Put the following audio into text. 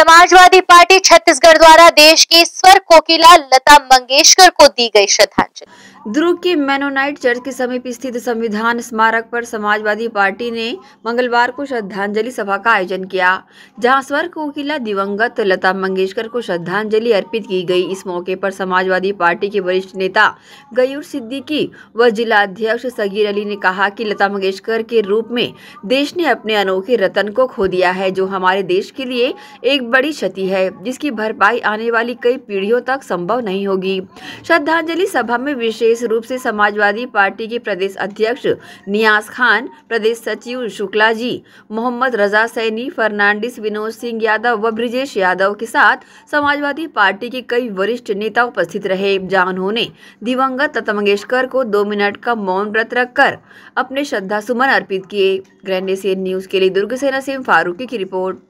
Samajwadi party Chhattisgarh द्वारा देश की स्वर कोकिला लता मंगेशकर को दी गई श्रद्धांजलि दुर्ग के मेनोनाइट चर्च के समीप स्थित संविधान स्मारक पर समाजवादी पार्टी ने मंगलवार को श्रद्धांजलि सभा का आयोजन किया जहां स्वर कोकिला दिवंगत लता मंगेशकर को श्रद्धांजलि अर्पित की गई इस मौके पर समाजवादी पार्टी के वरिष्ठ नेता गयूर सिद्दीकी व जिला अध्यक्ष सगीर अली ने कहा कि लता मंगेशकर के रूप में देश ने अपने अनोखे रतन को खो दिया है जो हमारे देश के लिए एक बड़ी क्षति है जिसकी भरपाई आने वाली कई पीढ़ियों तक संभव नहीं होगी श्रद्धांजलि सभा में विशेष रूप से समाजवादी पार्टी के प्रदेश अध्यक्ष नियाज खान प्रदेश सचिव शुक्ला जी मोहम्मद रजा सैनी फर्नांडिस विनोद सिंह यादव व ब्रिजेश यादव के साथ समाजवादी पार्टी के कई वरिष्ठ नेता उपस्थित रहे जहाँ उन्होंने दिवंगत लता मंगेशकर को दो मिनट का मौन व्रत रखकर अपने श्रद्धा सुमन अर्पित किए ग्रैंड न्यूज के लिए दुर्ग सेना सिंह फारूकी की रिपोर्ट